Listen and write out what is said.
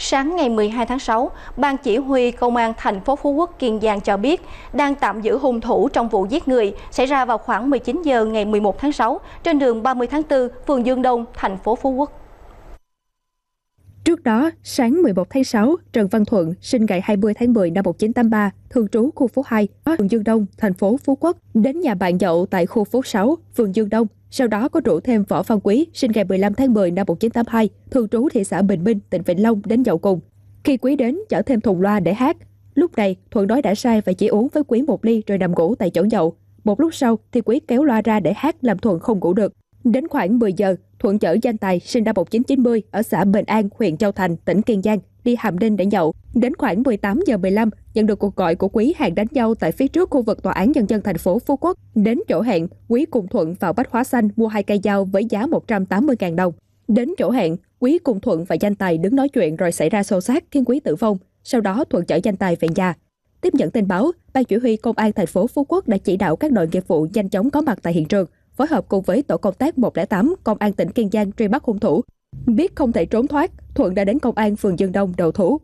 sáng ngày 12 tháng 6, Ban Chỉ huy Công an thành phố Phú Quốc Kiên Giang cho biết đang tạm giữ hung thủ trong vụ giết người xảy ra vào khoảng 19 giờ ngày 11 tháng 6 trên đường 30 tháng 4, phường Dương Đông, thành phố Phú Quốc. Trước đó, sáng 11 tháng 6, Trần Văn Thuận, sinh ngày 20 tháng 10 năm 1983, thường trú khu phố 2, phường Dương Đông, thành phố Phú Quốc, đến nhà bạn nhậu tại khu phố 6, phường Dương Đông. Sau đó có rủ thêm Võ Văn Quý, sinh ngày 15 tháng 10 năm 1982, thường trú thị xã Bình Minh, tỉnh Vĩnh Long đến nhậu cùng. Khi Quý đến, chở thêm thùng loa để hát. Lúc này, Thuận nói đã sai và chỉ uống với Quý một ly rồi nằm ngủ tại chỗ nhậu. Một lúc sau thì Quý kéo loa ra để hát làm Thuận không ngủ được. Đến khoảng 10 giờ, Thuận chở danh tài sinh năm 1990 ở xã Bình An, huyện Châu Thành, tỉnh Kiên Giang đi Hàm Ninh để nhậu. Đến khoảng 18 giờ 15, nhận được cuộc gọi của Quý hẹn đánh nhau tại phía trước khu vực tòa án nhân dân thành phố Phú Quốc. Đến chỗ hẹn, Quý cùng Thuận vào Bách Hóa Xanh mua hai cây dao với giá 180.000 đồng. Đến chỗ hẹn, Quý cùng Thuận và Danh Tài đứng nói chuyện rồi xảy ra xô xát khiến Quý tử vong. Sau đó Thuận chở Danh Tài về nhà. Tiếp nhận tin báo, ban chỉ huy công an thành phố Phú Quốc đã chỉ đạo các đội nghiệp vụ nhanh chóng có mặt tại hiện trường phối hợp cùng với tổ công tác 108 Công an tỉnh Kiên Giang truy bắt hung thủ. Biết không thể trốn thoát, Thuận đã đến công an phường Dương Đông đầu thú.